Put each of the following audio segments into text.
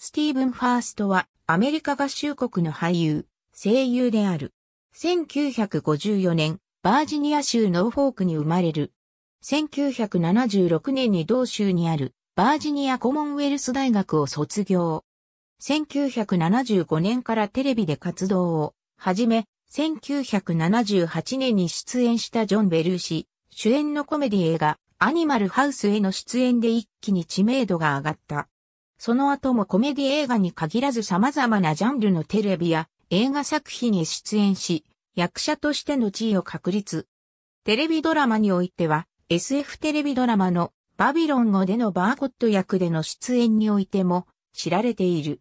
スティーブン・ファーストはアメリカ合衆国の俳優、声優である。1954年、バージニア州ノーフォークに生まれる。1976年に同州にあるバージニアコモンウェルス大学を卒業。1975年からテレビで活動を始め、1978年に出演したジョン・ベルーシ、主演のコメディ映画、アニマルハウスへの出演で一気に知名度が上がった。その後もコメディ映画に限らず様々なジャンルのテレビや映画作品に出演し、役者としての地位を確立。テレビドラマにおいては、SF テレビドラマのバビロン語でのバーコット役での出演においても知られている。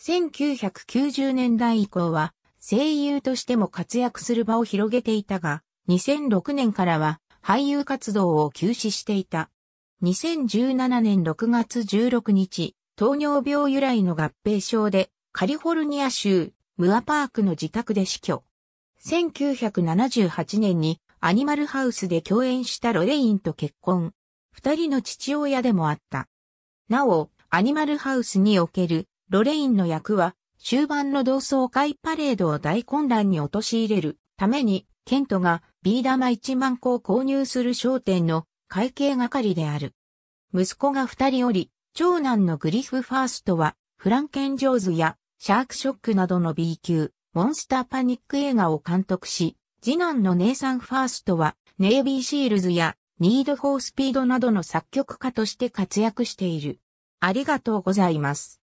1990年代以降は声優としても活躍する場を広げていたが、2006年からは俳優活動を休止していた。2017年6月16日、糖尿病由来の合併症で、カリフォルニア州、ムアパークの自宅で死去。1978年にアニマルハウスで共演したロレインと結婚。二人の父親でもあった。なお、アニマルハウスにおけるロレインの役は、終盤の同窓会パレードを大混乱に陥れるために、ケントがビー玉1万個を購入する商店の会計係である。息子が二人おり、長男のグリフファーストは、フランケン・ジョーズや、シャーク・ショックなどの B 級、モンスターパニック映画を監督し、次男のネイサン・ファーストは、ネイビー・シールズや、ニード・フォー・スピードなどの作曲家として活躍している。ありがとうございます。